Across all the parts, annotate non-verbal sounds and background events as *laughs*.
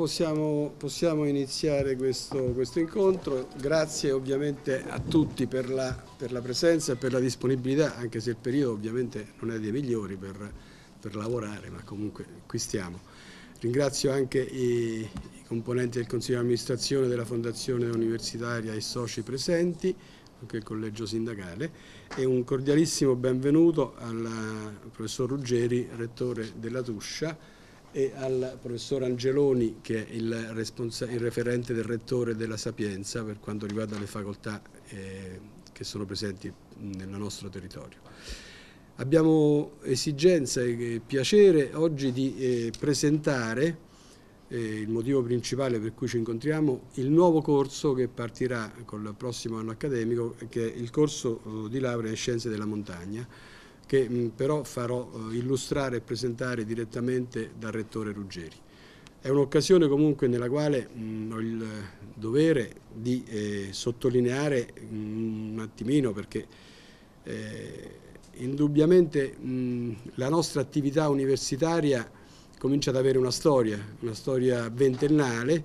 Possiamo, possiamo iniziare questo, questo, incontro, grazie ovviamente a tutti per la, per la, presenza e per la disponibilità, anche se il periodo ovviamente non è dei migliori per, per lavorare, ma comunque qui stiamo. Ringrazio anche i, i componenti del Consiglio di amministrazione della Fondazione Universitaria e i soci presenti, anche il collegio sindacale, e un cordialissimo benvenuto al eh, professor Ruggeri, rettore della Tuscia, e al professor Angeloni che è il, il, referente del rettore della Sapienza per quanto riguarda le facoltà eh, che sono presenti nel nostro territorio. Abbiamo esigenza e piacere oggi di eh, presentare eh, il motivo principale per cui ci incontriamo, il nuovo corso che partirà col prossimo anno accademico, che è il corso eh, di laurea in scienze della montagna, che mh, però farò eh, illustrare e presentare direttamente dal Rettore Ruggeri. È un'occasione comunque nella quale mh, ho il dovere di eh, sottolineare mh, un attimino perché eh, indubbiamente la nostra attività universitaria comincia ad avere una storia, una storia ventennale,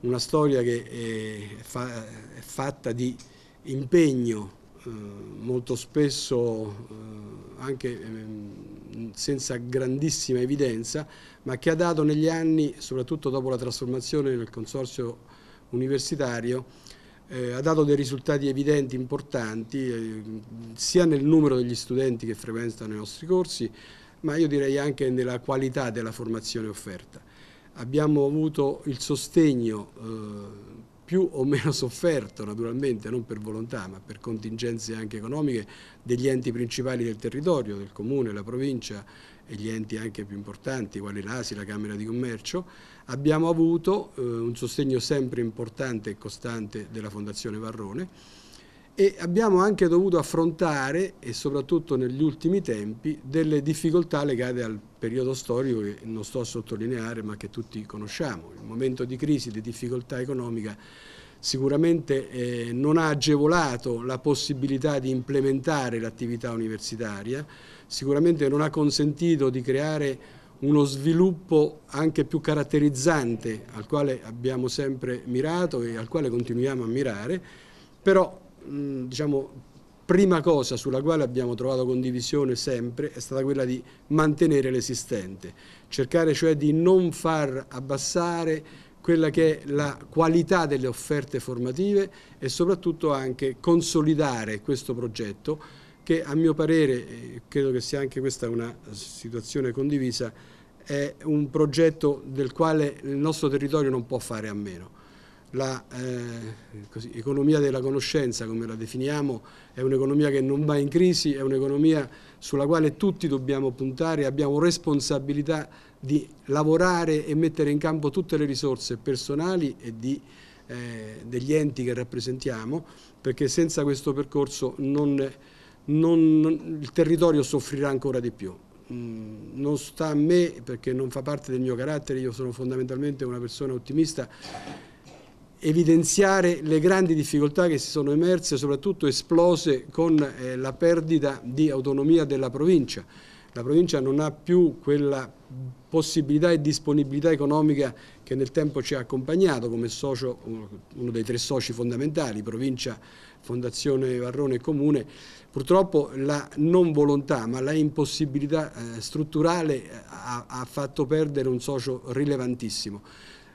una storia che eh, è, fa è fatta di impegno eh, molto spesso eh, anche ehm, senza grandissima evidenza, ma che ha dato negli anni, soprattutto dopo la trasformazione nel consorzio universitario, eh, ha dato dei risultati evidenti, importanti, eh, sia nel numero degli studenti che frequentano i nostri corsi, ma io direi anche nella qualità della formazione offerta. Abbiamo avuto il sostegno eh, più o meno sofferto naturalmente, non per volontà ma per contingenze anche economiche, degli enti principali del territorio, del comune, la provincia e gli enti anche più importanti, quali l'ASI, la Camera di Commercio, abbiamo avuto eh, un sostegno sempre importante e costante della Fondazione Varrone e abbiamo anche dovuto affrontare, e soprattutto negli ultimi tempi, delle difficoltà legate al periodo storico che non sto a sottolineare ma che tutti conosciamo. Il momento di crisi, di difficoltà economica sicuramente eh, non ha agevolato la possibilità di implementare l'attività universitaria, sicuramente non ha consentito di creare uno sviluppo anche più caratterizzante al quale abbiamo sempre mirato e al quale continuiamo a mirare, però diciamo, prima cosa sulla quale abbiamo trovato condivisione sempre è stata quella di mantenere l'esistente, cercare cioè di non far abbassare quella che è la qualità delle offerte formative e soprattutto anche consolidare questo progetto che a mio parere, credo che sia anche questa una situazione condivisa, è un progetto del quale il nostro territorio non può fare a meno l'economia eh, della conoscenza, come la definiamo, è un'economia che non va in crisi, è un'economia sulla quale tutti dobbiamo puntare, abbiamo responsabilità di lavorare e mettere in campo tutte le risorse personali e di, eh, degli enti che rappresentiamo, perché senza questo percorso non, non, il territorio soffrirà ancora di più. Mm, non sta a me perché non fa parte del mio carattere, io sono fondamentalmente una persona ottimista evidenziare le grandi difficoltà che si sono emerse, soprattutto esplose con eh, la perdita di autonomia della provincia. La provincia non ha più quella possibilità e disponibilità economica che nel tempo ci ha accompagnato come socio, uno dei tre soci fondamentali, provincia, fondazione Varrone e comune, purtroppo la non volontà ma la impossibilità eh, strutturale eh, ha, ha fatto perdere un socio rilevantissimo.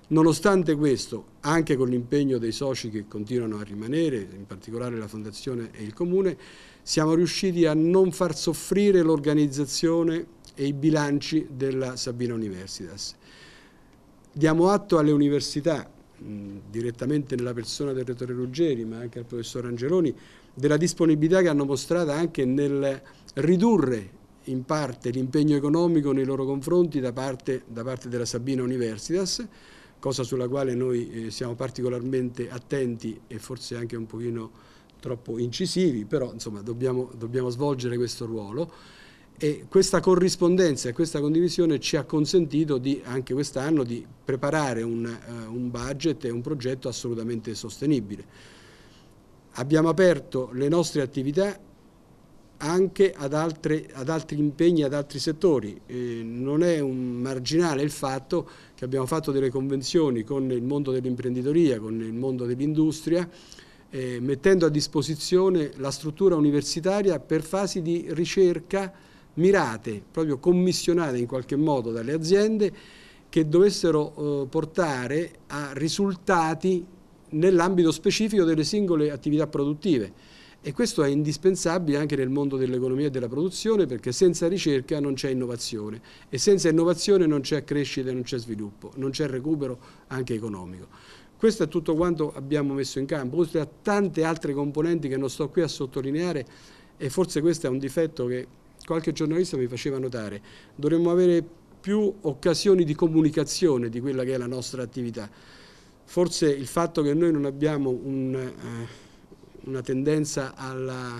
Nonostante questo, anche con l'impegno dei soci che continuano a rimanere, in particolare la Fondazione e il Comune, siamo riusciti a non far soffrire l'organizzazione e i bilanci della Sabina Universitas. Diamo atto alle università, direttamente nella persona del Rettore Ruggeri, ma anche al Professor Angeloni, della disponibilità che hanno mostrato anche nel ridurre in parte l'impegno economico nei loro confronti da parte, da parte della Sabina Universitas, cosa sulla quale noi eh, siamo particolarmente attenti e forse anche un pochino troppo incisivi, però insomma dobbiamo, dobbiamo svolgere questo ruolo e questa corrispondenza e questa condivisione ci ha consentito di, anche quest'anno di preparare un, uh, un budget e un progetto assolutamente sostenibile. Abbiamo aperto le nostre attività anche ad, altre, ad altri impegni, ad altri settori. Eh, non è un marginale il fatto che abbiamo fatto delle convenzioni con il mondo dell'imprenditoria, con il mondo dell'industria, eh, mettendo a disposizione la struttura universitaria per fasi di ricerca mirate, proprio commissionate in qualche modo dalle aziende che dovessero eh, portare a risultati nell'ambito specifico delle singole attività produttive. E questo è indispensabile anche nel mondo dell'economia e della produzione perché senza ricerca non c'è innovazione e senza innovazione non c'è crescita, non c'è sviluppo, non c'è recupero anche economico. Questo è tutto quanto abbiamo messo in campo, oltre a tante altre componenti che non sto qui a sottolineare e forse questo è un difetto che qualche giornalista mi faceva notare. Dovremmo avere più occasioni di comunicazione di quella che è la nostra attività. Forse il fatto che noi non abbiamo un... Eh, una tendenza alla,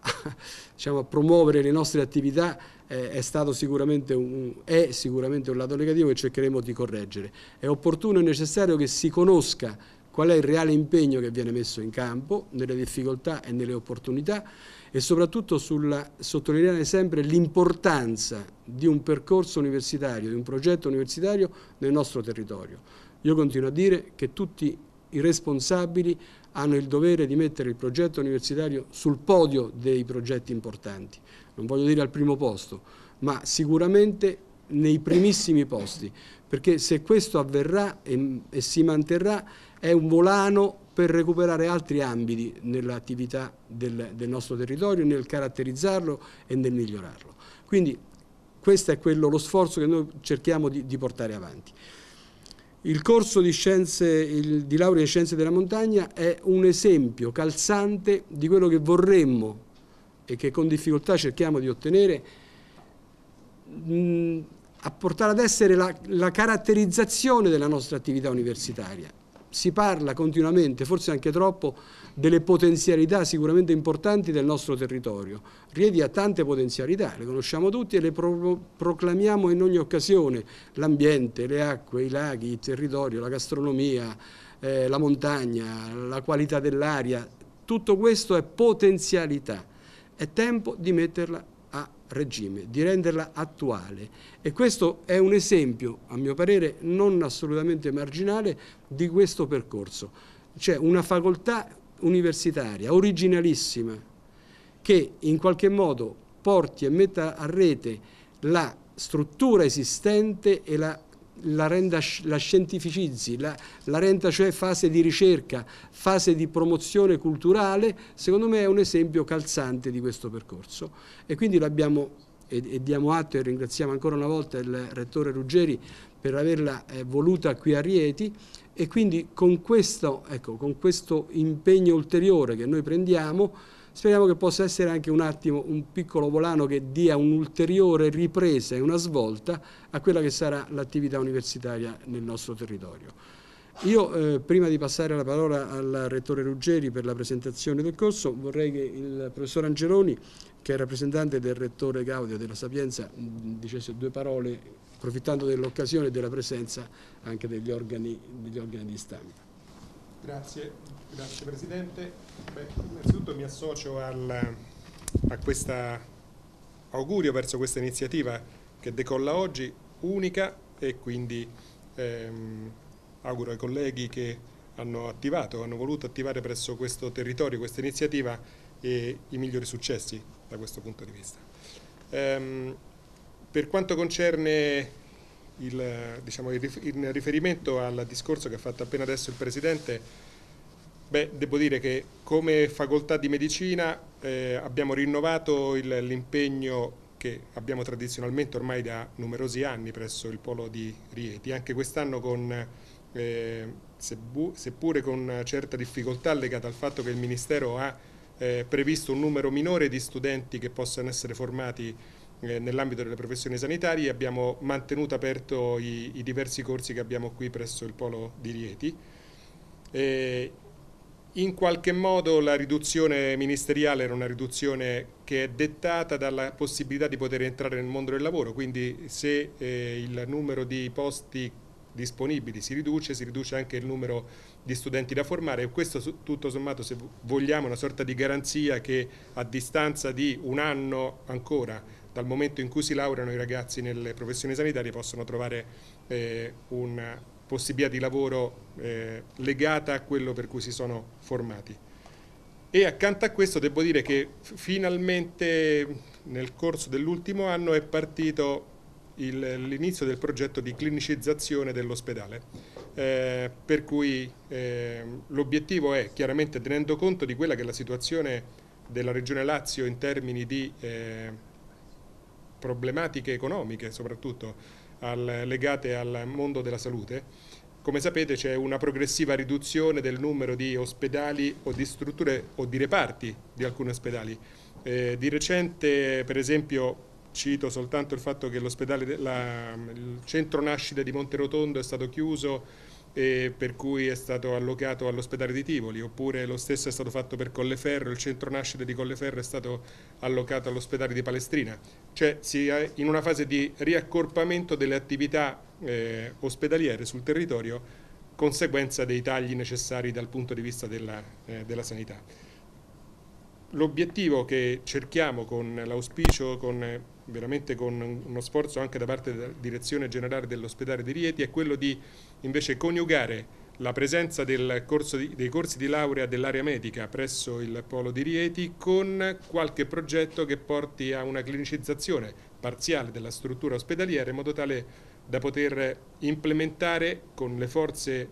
a, *laughs* diciamo, a, promuovere le nostre attività eh, è, stato sicuramente un, è sicuramente un lato negativo che cercheremo di correggere. È opportuno e necessario che si conosca qual è il reale impegno che viene messo in campo nelle difficoltà e nelle opportunità e soprattutto sulla, sottolineare sempre l'importanza di un percorso universitario, di un progetto universitario nel nostro territorio. Io continuo a dire che tutti i responsabili hanno il dovere di mettere il progetto universitario sul podio dei progetti importanti, non voglio dire al primo posto, ma sicuramente nei primissimi posti, perché se questo avverrà e, e si manterrà è un volano per recuperare altri ambiti nell'attività del, del nostro territorio, nel caratterizzarlo e nel migliorarlo. Quindi questo è quello, lo sforzo che noi cerchiamo di, di portare avanti. Il corso di, scienze, di laurea in scienze della montagna è un esempio calzante di quello che vorremmo e che con difficoltà cerchiamo di ottenere, mm, a portare ad essere la, la caratterizzazione della nostra attività universitaria. Si parla continuamente, forse anche troppo, delle potenzialità sicuramente importanti del nostro territorio. Rieti ha tante potenzialità, le conosciamo tutti e le pro proclamiamo in ogni occasione, l'ambiente, le acque, i laghi, il territorio, la gastronomia, eh, la montagna, la qualità dell'aria, tutto questo è potenzialità. È tempo di metterla a regime, di renderla attuale e questo è un esempio, a mio parere, non assolutamente marginale di questo percorso. C'è una facoltà universitaria, originalissima, che in qualche modo porti e metta a rete la struttura esistente e la, la, renda, la scientificizzi, la, la renda cioè fase di ricerca, fase di promozione culturale, secondo me è un esempio calzante di questo percorso e quindi l'abbiamo e, diamo atto e ringraziamo ancora una volta il Rettore Ruggeri per averla eh, voluta qui a Rieti e quindi con questo, ecco, con questo impegno ulteriore che noi prendiamo speriamo che possa essere anche un attimo un piccolo volano che dia un'ulteriore ripresa e una svolta a quella che sarà l'attività universitaria nel nostro territorio. Io eh, prima di passare la parola al Rettore Ruggeri per la presentazione del corso vorrei che il Professor Angeloni, che è rappresentante del Rettore Gaudio della Sapienza, mm, dicesse due parole approfittando dell'occasione e della presenza anche degli organi, degli organi di stampa. Grazie, grazie Presidente. Beh, innanzitutto mi associo al, a questo augurio verso questa iniziativa che decolla oggi, unica e quindi... Ehm, auguro ai colleghi che hanno attivato, hanno voluto attivare presso questo territorio, questa iniziativa, i migliori successi da questo punto di vista. Ehm, per quanto concerne il, diciamo, in riferimento al discorso che ha fatto appena adesso il Presidente, Beh, devo dire che come facoltà di medicina eh, abbiamo rinnovato l'impegno che abbiamo tradizionalmente ormai da numerosi anni presso il polo di Rieti, anche quest'anno con eh, seppure con certa difficoltà legata al fatto che il Ministero ha eh, previsto un numero minore di studenti che possano essere formati eh, nell'ambito delle professioni sanitarie, abbiamo mantenuto aperto i, i, diversi corsi che abbiamo qui presso il Polo di Rieti. E in qualche modo la riduzione ministeriale era una riduzione che è dettata dalla possibilità di poter entrare nel mondo del lavoro, quindi se eh, il numero di posti disponibili si riduce, si riduce anche il numero di studenti da formare e questo tutto sommato se vogliamo una sorta di garanzia che a distanza di un anno ancora dal momento in cui si laureano i ragazzi nelle professioni sanitarie possono trovare eh, una possibilità di lavoro eh, legata a quello per cui si sono formati. E accanto a questo devo dire che finalmente nel corso dell'ultimo anno è partito l'inizio del progetto di clinicizzazione dell'ospedale, eh, per cui eh, l'obiettivo è chiaramente tenendo conto di quella che è la situazione della Regione Lazio in termini di eh, problematiche economiche soprattutto al, legate al mondo della salute, come sapete c'è una progressiva riduzione del numero di ospedali o di strutture o di reparti di alcuni ospedali. Eh, di recente per esempio Cito soltanto il fatto che la, il centro nascita di Monterotondo è stato chiuso e per cui è stato allocato all'ospedale di Tivoli, oppure lo stesso è stato fatto per Colleferro, il centro nascita di Colleferro è stato allocato all'ospedale di Palestrina, cioè si è in una fase di riaccorpamento delle attività eh, ospedaliere sul territorio, conseguenza dei tagli necessari dal punto di vista della, eh, della sanità. L'obiettivo che cerchiamo con l'auspicio, con, veramente con uno sforzo anche da parte della direzione generale dell'ospedale di Rieti, è quello di invece coniugare la presenza corso di, dei corsi di laurea dell'area medica presso il Polo di Rieti con qualche progetto che porti a una clinicizzazione parziale della struttura ospedaliera in modo tale da poter implementare con le forze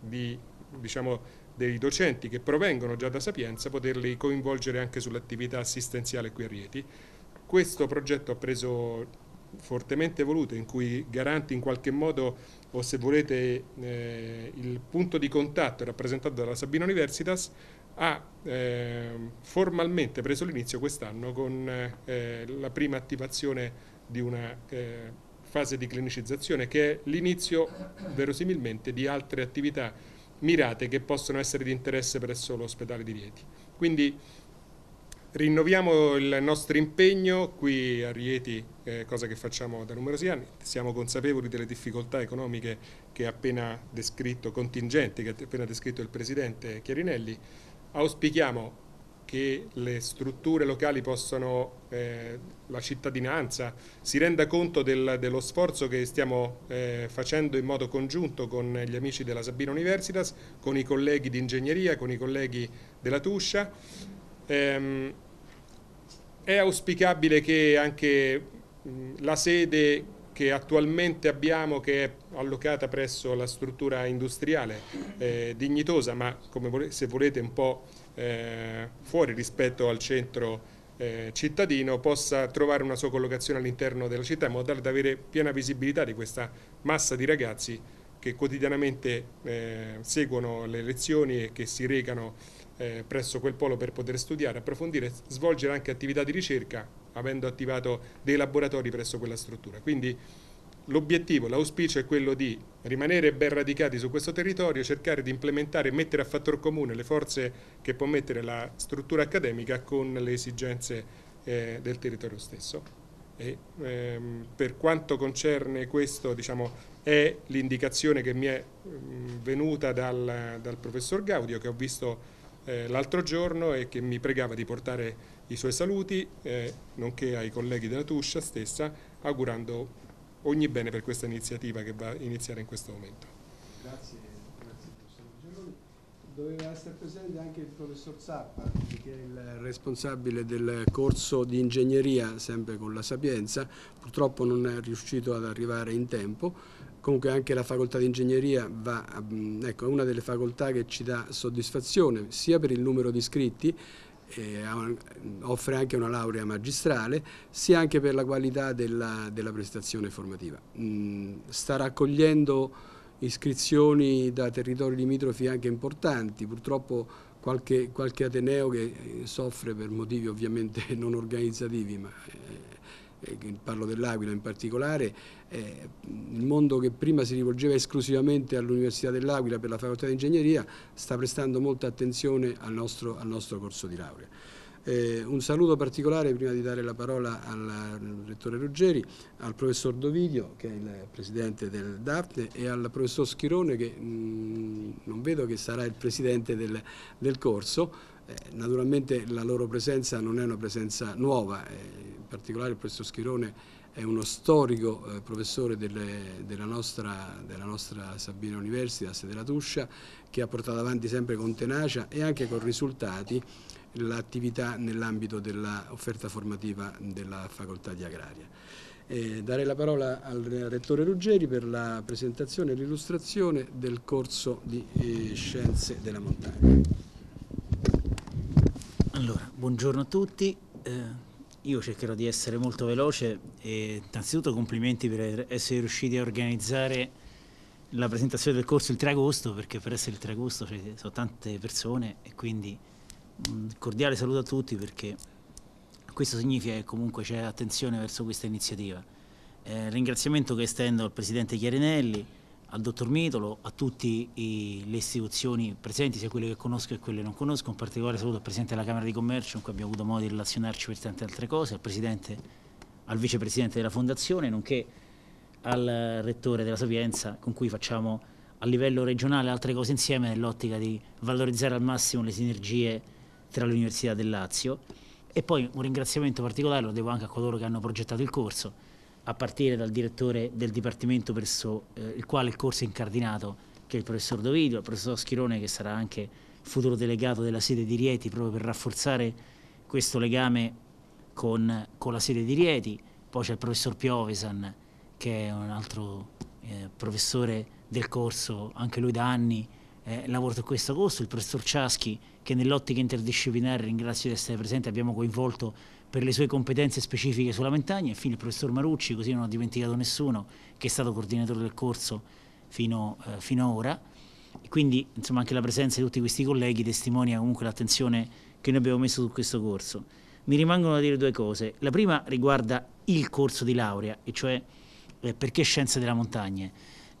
di, diciamo, dei docenti che provengono già da Sapienza, poterli coinvolgere anche sull'attività assistenziale qui a Rieti. Questo progetto ha preso fortemente voluto, in cui Garanti in qualche modo, o se volete, eh, il punto di contatto rappresentato dalla Sabina Universitas, ha eh, formalmente preso l'inizio quest'anno con eh, la prima attivazione di una eh, fase di clinicizzazione, che è l'inizio verosimilmente di altre attività mirate che possono essere di interesse presso l'ospedale di Rieti. Quindi rinnoviamo il nostro impegno qui a Rieti, eh, cosa che facciamo da numerosi anni, siamo consapevoli delle difficoltà economiche che ha appena descritto, contingenti che ha appena descritto il Presidente Chiarinelli, auspichiamo che le strutture locali possano, eh, la cittadinanza si renda conto del, dello sforzo che stiamo eh, facendo in modo congiunto con gli amici della Sabina Universitas, con i colleghi di ingegneria, con i colleghi della Tuscia. Eh, è auspicabile che anche mh, la sede che attualmente abbiamo che è allocata presso la struttura industriale eh, dignitosa ma volete, se volete un po' eh, fuori rispetto al centro eh, cittadino possa trovare una sua collocazione all'interno della città in modo tale da avere piena visibilità di questa massa di ragazzi che quotidianamente eh, seguono le lezioni e che si recano eh, presso quel polo per poter studiare, approfondire, svolgere anche attività di ricerca avendo attivato dei laboratori presso quella struttura. Quindi l'obiettivo, l'auspicio è quello di rimanere ben radicati su questo territorio, cercare di implementare e mettere a fattor comune le forze che può mettere la struttura accademica con le esigenze eh, del territorio stesso. E, ehm, per quanto concerne questo diciamo, è l'indicazione che mi è mh, mm, venuta dal, dal, professor Gaudio che ho visto eh, l'altro giorno e che mi pregava di portare i suoi saluti, eh, nonché ai colleghi della Tuscia stessa, augurando ogni bene per questa iniziativa che va a iniziare in questo momento. Grazie, grazie professor Geroni. Doveva essere presente anche il professor Zappa, che è il responsabile del corso di ingegneria, sempre con la Sapienza, purtroppo non è riuscito ad arrivare in tempo. Comunque anche la facoltà di ingegneria va, mm, ecco, è una delle facoltà che ci dà soddisfazione sia per il numero di iscritti offre anche una laurea magistrale, sia anche per la qualità della, della prestazione formativa. Mm, sta raccogliendo iscrizioni da territori limitrofi anche importanti, purtroppo qualche, qualche Ateneo che eh, soffre per motivi ovviamente *laughs* non organizzativi, ma eh, eh, parlo dell'Aquila in particolare, eh, il mondo che prima si rivolgeva esclusivamente all'Università dell'Aquila per la facoltà di ingegneria sta prestando molta attenzione al nostro, al nostro corso di laurea. Eh, un saluto particolare prima di dare la parola al rettore Ruggeri, al professor Dovidio che è il presidente del DAFNE e al professor Schirone che mh, mm, non vedo che sarà il presidente del, del corso. Eh, naturalmente la loro presenza non è una presenza nuova, eh, particolare il professor Schirone è uno storico eh, professore delle, della, nostra, della, nostra, Sabina Universitas della Tuscia che ha portato avanti sempre con tenacia e anche con risultati l'attività nell'ambito dell'offerta formativa della facoltà di agraria. E eh, darei la parola al Rettore Ruggeri per la presentazione e l'illustrazione del corso di eh, Scienze della Montagna. Allora, buongiorno a tutti. Eh... Io cercherò di essere molto veloce e innanzitutto complimenti per essere riusciti a organizzare la presentazione del corso il 3 agosto perché per essere il 3 agosto ci sono tante persone e quindi un cordiale saluto a tutti perché questo significa che comunque c'è attenzione verso questa iniziativa. Eh, ringraziamento che estendo al Presidente Chiarinelli, al dottor Mitolo, a tutte le istituzioni presenti, sia quelle che conosco e quelle che non conosco, in particolare saluto al Presidente della Camera di Commercio, con cui abbiamo avuto modo di relazionarci per tante altre cose, al, Presidente, al Vicepresidente della Fondazione, nonché al Rettore della Sapienza, con cui facciamo a livello regionale altre cose insieme nell'ottica di valorizzare al massimo le sinergie tra l'Università del Lazio. E poi un ringraziamento particolare lo devo anche a coloro che hanno progettato il corso, a partire dal direttore del Dipartimento presso eh, il quale il corso è incardinato, che è il professor Dovidio, il professor Schirone che sarà anche futuro delegato della sede di Rieti proprio per rafforzare questo legame con, con la sede di Rieti, poi c'è il professor Piovesan che è un altro eh, professore del corso, anche lui da anni eh, lavora su questo corso, il professor Ciaschi che nell'ottica interdisciplinare ringrazio di essere presente, abbiamo coinvolto per le sue competenze specifiche sulla montagna, infine il professor Marucci, così non ho dimenticato nessuno, che è stato coordinatore del corso fino, eh, fino a ora. quindi insomma, anche la presenza di tutti questi colleghi testimonia comunque l'attenzione che noi abbiamo messo su questo corso. Mi rimangono da dire due cose. La prima riguarda il corso di laurea, e cioè eh, perché scienze della montagna.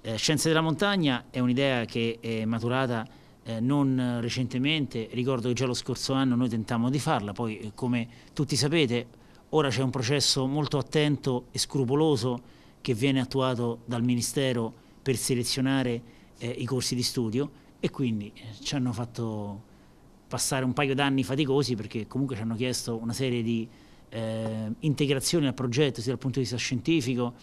Eh, scienze della montagna è un'idea che è maturata eh, non eh, recentemente, ricordo che già lo scorso anno noi tentammo di farla, poi eh, come tutti sapete ora c'è un processo molto attento e scrupoloso che viene attuato dal Ministero per selezionare eh, i corsi di studio e quindi eh, ci hanno fatto passare un paio d'anni faticosi perché comunque ci hanno chiesto una serie di eh, integrazioni al progetto sia dal punto di vista scientifico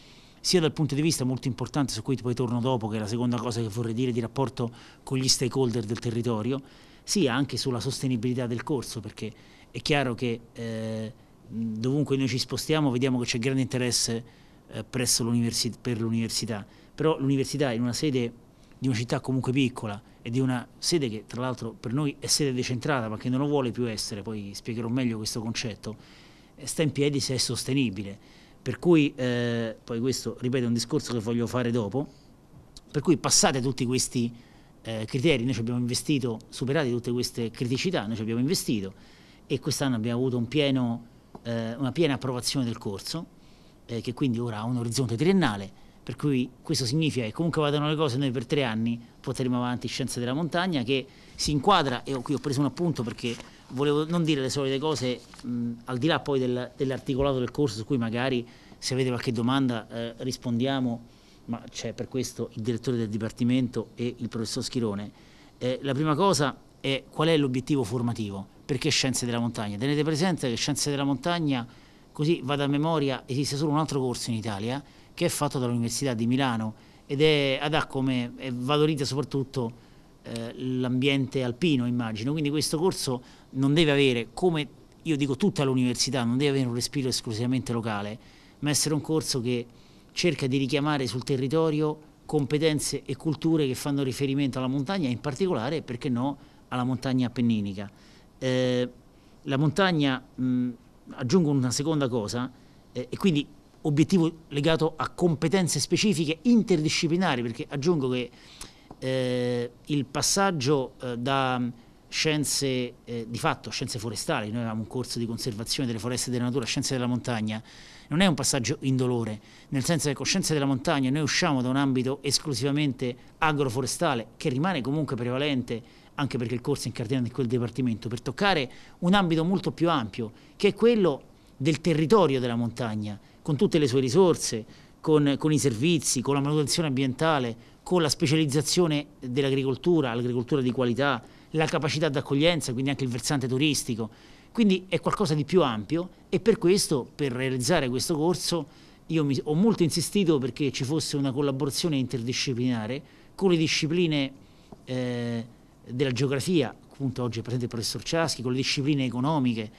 sia dal punto di vista molto importante, su cui poi torno dopo, che è la seconda cosa che vorrei dire di rapporto con gli stakeholder del territorio, sia anche sulla sostenibilità del corso, perché è chiaro che eh, dovunque noi ci spostiamo vediamo che c'è grande interesse eh, presso per l'università, però l'università in una sede di una città comunque piccola e di una sede che tra l'altro per noi è sede decentrata ma che non lo vuole più essere, poi spiegherò meglio questo concetto, eh, sta in piedi se è sostenibile per cui, eh, poi questo, ripeto, è un discorso che voglio fare dopo, per cui passate tutti questi eh, criteri, noi ci abbiamo investito, superate tutte queste criticità, noi ci abbiamo investito e quest'anno abbiamo avuto un pieno, eh, una piena approvazione del corso, eh, che quindi ora ha un orizzonte triennale, per cui questo significa che comunque vadano le cose, noi per tre anni porteremo avanti Scienze della Montagna, che si inquadra, e qui ho preso un appunto perché volevo non dire le solite cose, mh, al di là poi del, dell'articolato del corso, su cui magari se avete qualche domanda eh, rispondiamo, ma c'è per questo il direttore del Dipartimento e il professor Schirone. Eh, la prima cosa è qual è l'obiettivo formativo, perché Scienze della Montagna? Tenete presente che Scienze della Montagna, così vado a memoria, esiste solo un altro corso in Italia che è fatto dall'Università di Milano ed è, ed ha come, è valorizza soprattutto eh, l'ambiente alpino, immagino. Quindi questo corso non deve avere, come io dico tutta l'università, non deve avere un respiro esclusivamente locale, ma essere un corso che cerca di richiamare sul territorio competenze e culture che fanno riferimento alla montagna, in particolare, perché no, alla montagna appenninica. Eh, la montagna, mh, aggiungo una seconda cosa, eh, e quindi obiettivo legato a competenze specifiche interdisciplinari, perché aggiungo che eh, eh, il passaggio eh, da mm, scienze, eh, di fatto scienze forestali, noi avevamo un corso di conservazione delle foreste e della natura, scienze della montagna, non è un passaggio indolore, nel senso che con scienze della montagna noi usciamo da un ambito esclusivamente agroforestale, che rimane comunque prevalente, anche perché il corso è incardinato in quel dipartimento, per toccare un ambito molto più ampio, che è quello del territorio della montagna, con tutte le sue risorse, con, con i servizi, con la manutenzione ambientale, con la specializzazione dell'agricoltura, l'agricoltura di qualità, la capacità d'accoglienza, quindi anche il versante turistico. Quindi è qualcosa di più ampio e per questo, per realizzare questo corso, io mi, ho molto insistito perché ci fosse una collaborazione interdisciplinare con le discipline eh, della geografia, appunto oggi è presente il professor Ciaschi, con le discipline economiche,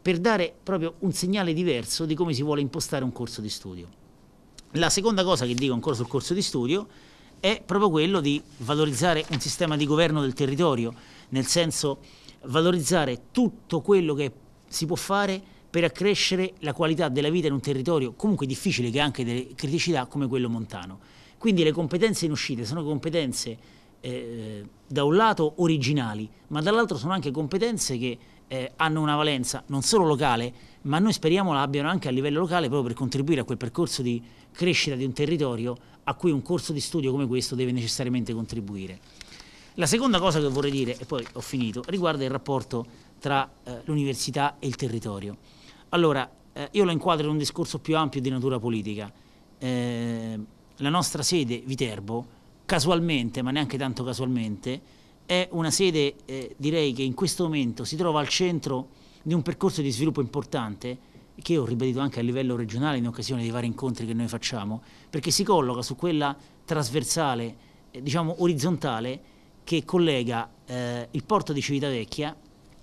per dare proprio un segnale diverso di come si vuole impostare un corso di studio. La seconda cosa che dico ancora sul corso di studio è proprio quello di valorizzare un sistema di governo del territorio, nel senso valorizzare tutto quello che si può fare per accrescere la qualità della vita in un territorio comunque difficile che ha anche delle criticità come quello montano. Quindi le competenze in uscita sono competenze eh, da un lato originali, ma dall'altro sono anche competenze che eh, hanno una valenza non solo locale, ma noi speriamo la abbiano anche a livello locale proprio per contribuire a quel percorso di crescita di un territorio a cui un corso di studio come questo deve necessariamente contribuire. La seconda cosa che vorrei dire, e poi ho finito, riguarda il rapporto tra eh, l'università e il territorio. Allora, eh, io lo inquadro in un discorso più ampio di natura politica. Eh, la nostra sede, Viterbo, casualmente, ma neanche tanto casualmente, è una sede, eh, direi, che in questo momento si trova al centro di un percorso di sviluppo importante che ho ribadito anche a livello regionale in occasione dei vari incontri che noi facciamo, perché si colloca su quella trasversale, eh, diciamo orizzontale, che collega eh, il porto di Civitavecchia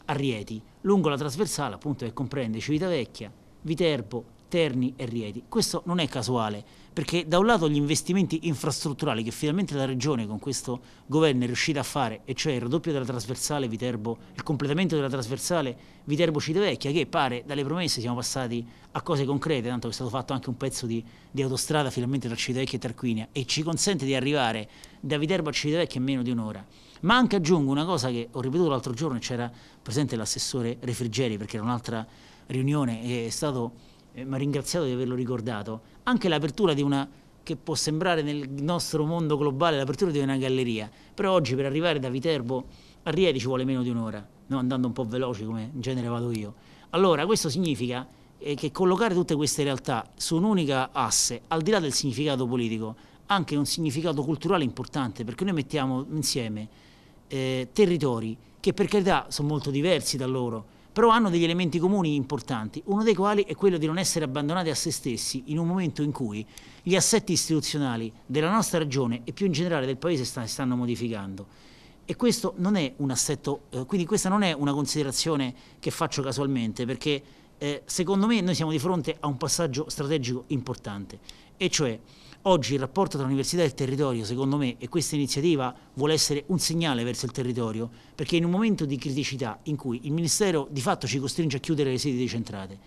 a Rieti, lungo la trasversale appunto che comprende Civitavecchia, Viterbo, Terni e Rieti. Questo non è casuale, perché da un lato gli investimenti infrastrutturali che finalmente la Regione con questo governo è riuscita a fare, e cioè il raddoppio della trasversale Viterbo, il completamento della trasversale Viterbo Citevecchia, che pare dalle promesse siamo passati a cose concrete, tanto che è stato fatto anche un pezzo di, di autostrada finalmente tra Citevecchia e Tarquinia, e ci consente di arrivare da Viterbo a Civitavecchia in meno di un'ora. Ma anche aggiungo una cosa che ho ripetuto l'altro giorno, c'era presente l'assessore Refrigeri perché era un'altra riunione e è stato, eh, mi ha ringraziato di averlo ricordato, anche l'apertura di una che può sembrare nel nostro mondo globale l'apertura di una galleria, però oggi per arrivare da Viterbo a Rieti ci vuole meno di un'ora, no? andando un po' veloci come in genere vado io. Allora questo significa eh, che collocare tutte queste realtà su un'unica asse, al di là del significato politico, ha anche un significato culturale importante, perché noi mettiamo insieme eh, territori che per carità sono molto diversi da loro, però hanno degli elementi comuni importanti, uno dei quali è quello di non essere abbandonati a se stessi in un momento in cui gli assetti istituzionali della nostra regione e più in generale del Paese sta, stanno modificando. E questo non è un assetto, eh, quindi questa non è una considerazione che faccio casualmente, perché eh, secondo me noi siamo di fronte a un passaggio strategico importante, e cioè Oggi il rapporto tra università e territorio, secondo me, e questa iniziativa vuole essere un segnale verso il territorio, perché in un momento di criticità in cui il Ministero di fatto ci costringe a chiudere le sedi decentrate,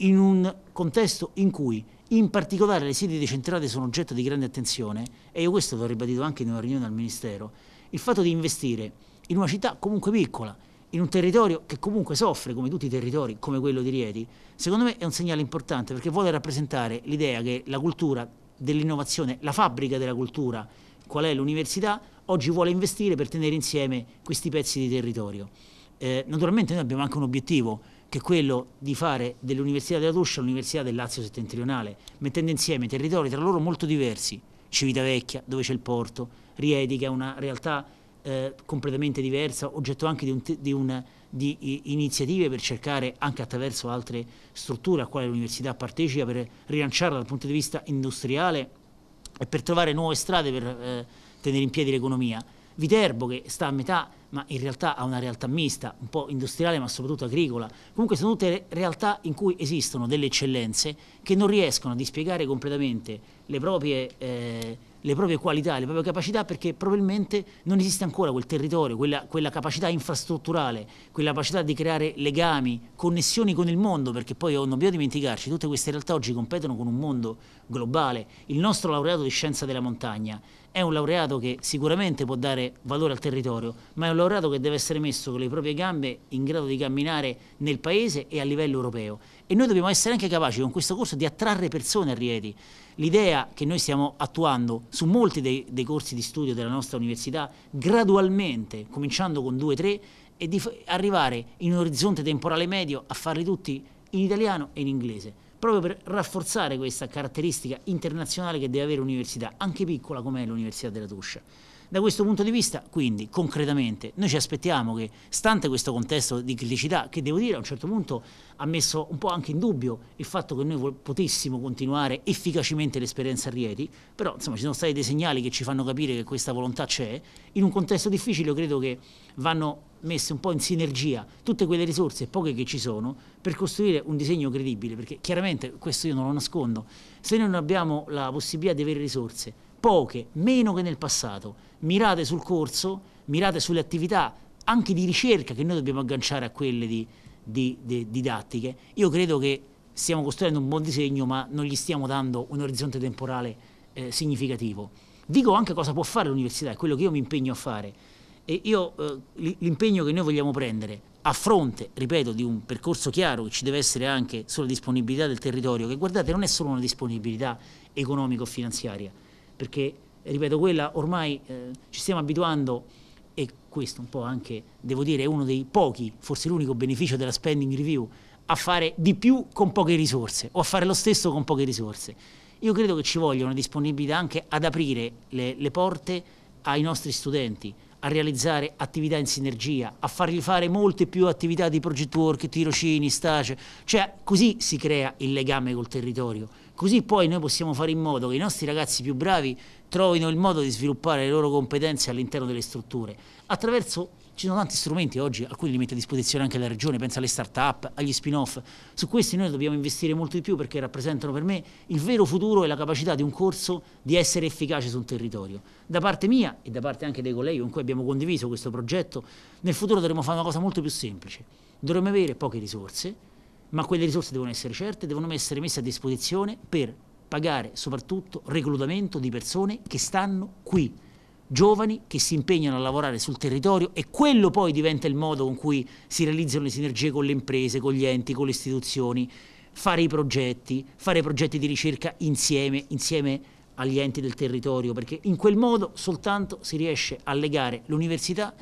in un contesto in cui in particolare le sedi decentrate sono oggetto di grande attenzione, e io questo l'ho ribadito anche in una riunione al Ministero, il fatto di investire in una città comunque piccola, in un territorio che comunque soffre, come tutti i territori, come quello di Rieti, secondo me è un segnale importante perché vuole rappresentare l'idea che la cultura dell'innovazione, la fabbrica della cultura, qual è l'università, oggi vuole investire per tenere insieme questi pezzi di territorio. Eh, naturalmente noi abbiamo anche un obiettivo, che è quello di fare dell'Università della Tuscia l'Università del Lazio settentrionale, mettendo insieme territori tra loro molto diversi, Civitavecchia, dove c'è il porto, Riedi, che è una realtà eh, completamente diversa, oggetto anche di, un, di, una, di, iniziative per cercare anche attraverso altre strutture a quale l'università partecipa per rilanciarla dal punto di vista industriale e per trovare nuove strade per eh, tenere in piedi l'economia. Viterbo che sta a metà ma in realtà ha una realtà mista, un po' industriale ma soprattutto agricola. Comunque sono tutte realtà in cui esistono delle eccellenze che non riescono a dispiegare completamente le proprie, eh, le proprie qualità, le proprie capacità perché probabilmente non esiste ancora quel territorio, quella, quella capacità infrastrutturale, quella capacità di creare legami, connessioni con il mondo perché poi non dobbiamo dimenticarci, tutte queste realtà oggi competono con un mondo globale. Il nostro laureato di scienza della montagna è un laureato che sicuramente può dare valore al territorio, ma è un l'Orato che deve essere messo con le proprie gambe in grado di camminare nel paese e a livello europeo. E noi dobbiamo essere anche capaci con questo corso di attrarre persone a Rieti. L'idea che noi stiamo attuando su molti dei, dei corsi di studio della nostra università, gradualmente, cominciando con due o tre, è di arrivare in un orizzonte temporale medio a farli tutti in italiano e in inglese, proprio per rafforzare questa caratteristica internazionale che deve avere l'università, anche piccola come è l'Università della Tuscia. Da questo punto di vista, quindi, concretamente, noi ci aspettiamo che, stante questo contesto di criticità, che devo dire a un certo punto ha messo un po' anche in dubbio il fatto che noi potessimo continuare efficacemente l'esperienza a Rieti, però insomma ci sono stati dei segnali che ci fanno capire che questa volontà c'è, in un contesto difficile io credo che vanno messe un po' in sinergia tutte quelle risorse, poche che ci sono, per costruire un disegno credibile, perché chiaramente questo io non lo nascondo, se noi non abbiamo la possibilità di avere risorse, poche, meno che nel passato, mirate sul corso, mirate sulle attività anche di ricerca che noi dobbiamo agganciare a quelle di, di, di didattiche, io credo che stiamo costruendo un buon disegno ma non gli stiamo dando un orizzonte temporale eh, significativo. Dico anche cosa può fare l'università, è quello che io mi impegno a fare. E io eh, l'impegno che noi vogliamo prendere a fronte, ripeto, di un percorso chiaro che ci deve essere anche sulla disponibilità del territorio, che guardate non è solo una disponibilità economico-finanziaria, perché ripeto, quella ormai eh, ci stiamo abituando e questo un po' anche, devo dire, è uno dei pochi, forse l'unico beneficio della spending review, a fare di più con poche risorse o a fare lo stesso con poche risorse. Io credo che ci voglia una disponibilità anche ad aprire le, le porte ai nostri studenti, a realizzare attività in sinergia, a fargli fare molte più attività di project work, tirocini, stage, cioè così si crea il legame col territorio, così poi noi possiamo fare in modo che i nostri ragazzi più bravi trovino il modo di sviluppare le loro competenze all'interno delle strutture, attraverso ci sono tanti strumenti oggi, alcuni li mette a disposizione anche la regione, pensa alle start-up, agli spin-off, su questi noi dobbiamo investire molto di più perché rappresentano per me il vero futuro e la capacità di un corso di essere efficace su un territorio. Da parte mia e da parte anche dei colleghi con cui abbiamo condiviso questo progetto, nel futuro dovremo fare una cosa molto più semplice, dovremmo avere poche risorse, ma quelle risorse devono essere certe, devono essere messe a disposizione per pagare soprattutto reclutamento di persone che stanno qui giovani che si impegnano a lavorare sul territorio e quello poi diventa il modo con cui si realizzano le sinergie con le imprese, con gli enti, con le istituzioni, fare i progetti, fare progetti di ricerca insieme, insieme agli enti del territorio, perché in quel modo soltanto si riesce a legare l'università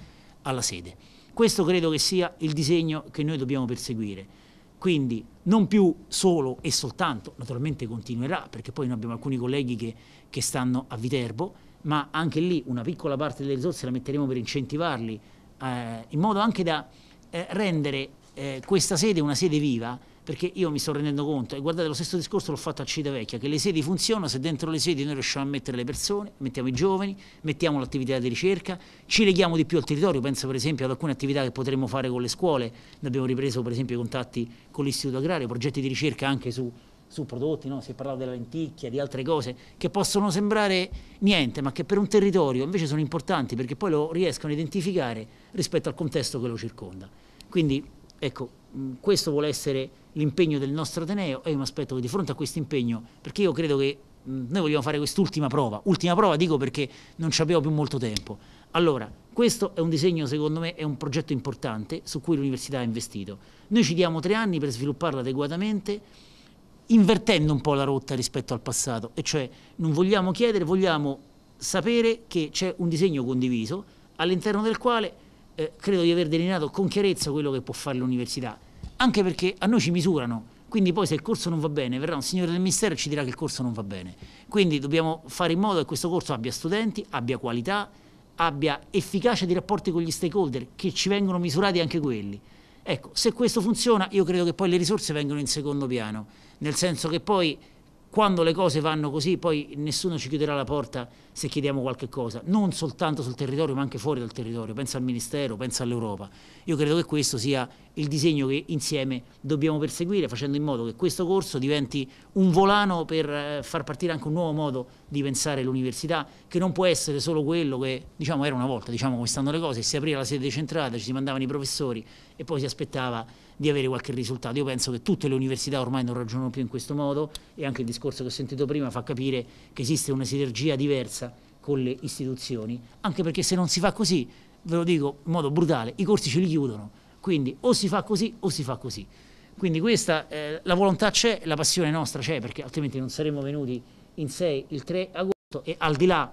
alla sede. Questo credo che sia il disegno che noi dobbiamo perseguire. Quindi non più solo e soltanto, naturalmente continuerà, perché poi noi abbiamo alcuni colleghi che, che stanno a Viterbo, ma anche lì una piccola parte delle risorse la metteremo per incentivarli, eh, in modo anche da eh, rendere eh, questa sede una sede viva, perché io mi sto rendendo conto, e guardate lo stesso discorso l'ho fatto a Cita Vecchia, che le sedi funzionano se dentro le sedi noi riusciamo a mettere le persone, mettiamo i giovani, mettiamo l'attività di ricerca, ci leghiamo di più al territorio, penso per esempio ad alcune attività che potremmo fare con le scuole, ne abbiamo ripreso per esempio i contatti con l'istituto agrario, progetti di ricerca anche su su prodotti, no? si è parlato della lenticchia, di altre cose che possono sembrare niente, ma che per un territorio invece sono importanti perché poi lo riescono a identificare rispetto al contesto che lo circonda. Quindi ecco, mm, questo vuole essere l'impegno del nostro Ateneo e io mi aspetto che di fronte a questo impegno, perché io credo che mm, noi vogliamo fare quest'ultima prova, ultima prova dico perché non ci abbiamo più molto tempo. Allora, questo è un disegno, secondo me, è un progetto importante su cui l'università ha investito. Noi ci diamo tre anni per svilupparlo adeguatamente invertendo un po' la rotta rispetto al passato, e cioè non vogliamo chiedere, vogliamo sapere che c'è un disegno condiviso all'interno del quale eh, credo di aver delineato con chiarezza quello che può fare l'università, anche perché a noi ci misurano, quindi poi se il corso non va bene verrà un signore del Ministero e ci dirà che il corso non va bene, quindi dobbiamo fare in modo che questo corso abbia studenti, abbia qualità, abbia efficacia di rapporti con gli stakeholder, che ci vengono misurati anche quelli. Ecco, se questo funziona io credo che poi le risorse vengano in secondo piano nel senso che poi quando le cose vanno così poi nessuno ci chiuderà la porta se chiediamo qualche cosa, non soltanto sul territorio ma anche fuori dal territorio, pensa al Ministero, pensa all'Europa. Io credo che questo sia il disegno che insieme dobbiamo perseguire facendo in modo che questo corso diventi un volano per eh, far partire anche un nuovo modo di pensare l'università che non può essere solo quello che diciamo, era una volta, diciamo come stanno le cose, si apriva la sede centrata, ci si mandavano i professori, e poi si aspettava di avere qualche risultato. Io penso che tutte le università ormai non ragionano più in questo modo e anche il discorso che ho sentito prima fa capire che esiste una sinergia diversa con le istituzioni, anche perché se non si fa così, ve lo dico in modo brutale, i corsi ce li chiudono, quindi o si fa così o si fa così. Quindi questa, eh, la volontà c'è, la passione nostra c'è, perché altrimenti non saremmo venuti in 6 il 3 agosto e al di là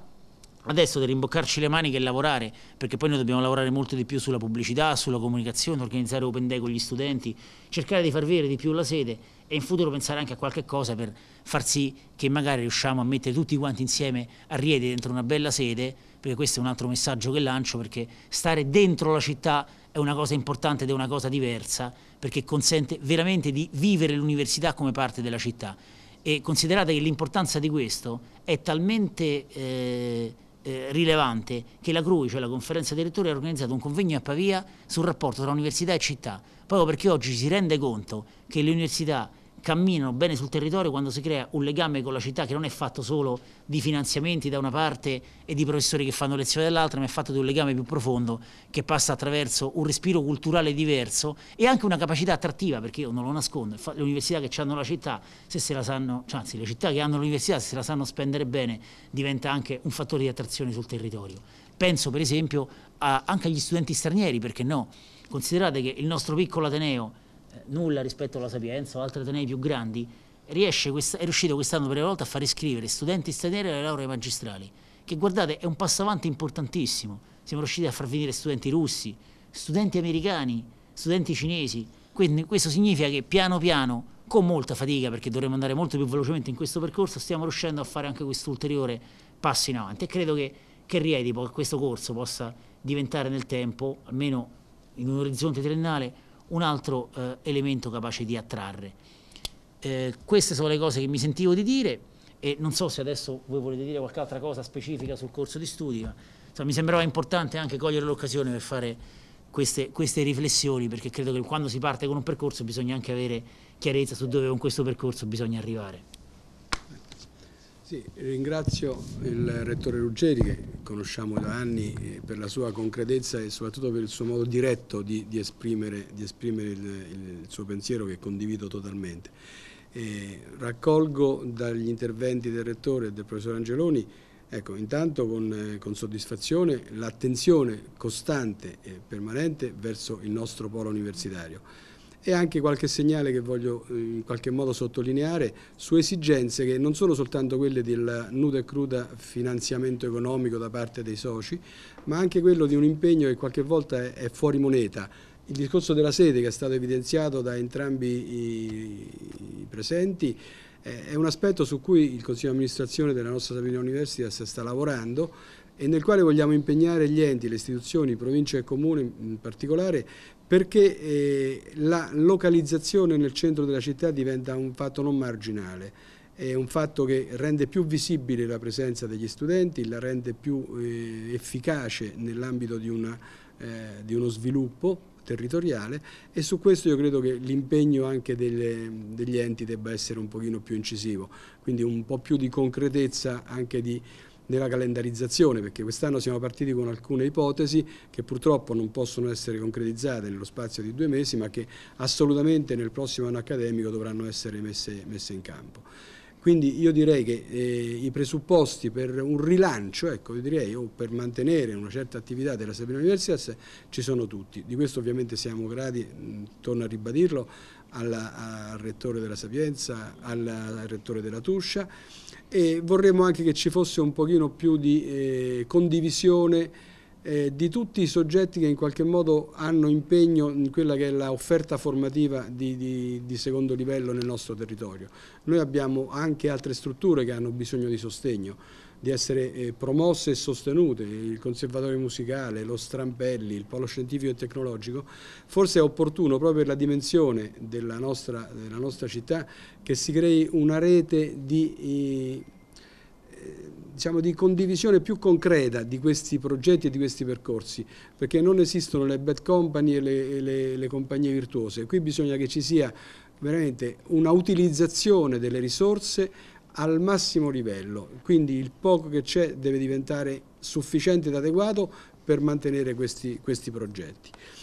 adesso di rimboccarci le maniche e lavorare, perché poi noi dobbiamo lavorare molto di più sulla pubblicità, sulla comunicazione, organizzare open day con gli studenti, cercare di far vedere di più la sede e in futuro pensare anche a qualche cosa per far sì che magari riusciamo a mettere tutti quanti insieme a Rieti dentro una bella sede, perché questo è un altro messaggio che lancio, perché stare dentro la città è una cosa importante ed è una cosa diversa, perché consente veramente di vivere l'università come parte della città. E considerate che l'importanza di questo è talmente... Eh, eh, rilevante che la CRUI, cioè la conferenza dei rettori, ha organizzato un convegno a Pavia sul rapporto tra università e città, proprio perché oggi si rende conto che le università camminano bene sul territorio quando si crea un legame con la città che non è fatto solo di finanziamenti da una parte e di professori che fanno lezioni dall'altra, ma è fatto di un legame più profondo che passa attraverso un respiro culturale diverso e anche una capacità attrattiva, perché io non lo nascondo, le università che hanno la città, se se la sanno, cioè, anzi le città che hanno l'università, se la sanno spendere bene, diventa anche un fattore di attrazione sul territorio. Penso per esempio a, anche agli studenti stranieri, perché no? Considerate che il nostro piccolo Ateneo nulla rispetto alla Sapienza o altri atenei più grandi, quest è riuscito quest'anno per la volta a far iscrivere studenti stranieri alle lauree magistrali, che guardate è un passo avanti importantissimo. Siamo riusciti a far venire studenti russi, studenti americani, studenti cinesi. Quindi questo significa che piano piano, con molta fatica, perché dovremmo andare molto più velocemente in questo percorso, stiamo riuscendo a fare anche questo ulteriore passo in avanti. E credo che, che Rieti, questo corso, possa diventare nel tempo, almeno in un orizzonte triennale, un altro eh, elemento capace di attrarre. Eh, queste sono le cose che mi sentivo di dire e non so se adesso voi volete dire qualche altra cosa specifica sul corso di studi, ma insomma, mi sembrava importante anche cogliere l'occasione per fare queste, queste riflessioni, perché credo che quando si parte con un percorso bisogna anche avere chiarezza su dove con questo percorso bisogna arrivare. Sì, ringrazio il Rettore Ruggeri che conosciamo da anni eh, per la sua concretezza e soprattutto per il suo modo diretto di, di esprimere, di esprimere il, il, suo pensiero che condivido totalmente. E eh, raccolgo dagli interventi del Rettore e del Professor Angeloni ecco, intanto con, eh, con soddisfazione l'attenzione costante e permanente verso il nostro polo universitario e anche qualche segnale che voglio eh, in qualche modo sottolineare su esigenze che non sono soltanto quelle del nudo e cruda finanziamento economico da parte dei soci, ma anche quello di un impegno che qualche volta è fuori moneta, il discorso della sede che è stato evidenziato da entrambi i presenti eh, è un aspetto su cui il Consiglio di amministrazione della nostra Sabina Universitas sta lavorando e nel quale vogliamo impegnare gli enti, le istituzioni, province e comuni in particolare perché eh, la localizzazione nel centro della città diventa un fatto non marginale, è un fatto che rende più visibile la presenza degli studenti, la rende più eh, efficace nell'ambito di, eh, di, uno sviluppo territoriale e su questo io credo che l'impegno anche delle, degli enti debba essere un pochino più incisivo, quindi un po' più di concretezza anche di nella calendarizzazione, perché quest'anno siamo partiti con alcune ipotesi che purtroppo non possono essere concretizzate nello spazio di due mesi, ma che assolutamente nel prossimo anno accademico dovranno essere messe, messe in campo. Quindi io direi che eh, i presupposti per un rilancio, ecco, direi, o per mantenere una certa attività della Sabrina Universitas ci sono tutti. Di questo ovviamente siamo grati, mh, torno a ribadirlo, alla, al Rettore della Sapienza, al, al Rettore della Tuscia, e vorremmo anche che ci fosse un pochino più di eh, condivisione eh, di tutti i soggetti che in qualche modo hanno impegno in quella che è l'offerta formativa di, di, di, secondo livello nel nostro territorio. Noi abbiamo anche altre strutture che hanno bisogno di sostegno di essere eh, promosse e sostenute, il Conservatorio Musicale, lo Strampelli, il Polo Scientifico e Tecnologico, forse è opportuno proprio per la dimensione della nostra, della nostra città che si crei una rete di... Eh, diciamo, di condivisione più concreta di questi progetti e di questi percorsi, perché non esistono le bad company e le, le, le compagnie virtuose. Qui bisogna che ci sia veramente una utilizzazione delle risorse al massimo livello, quindi il poco che c'è deve diventare sufficiente ed adeguato per mantenere questi, questi progetti.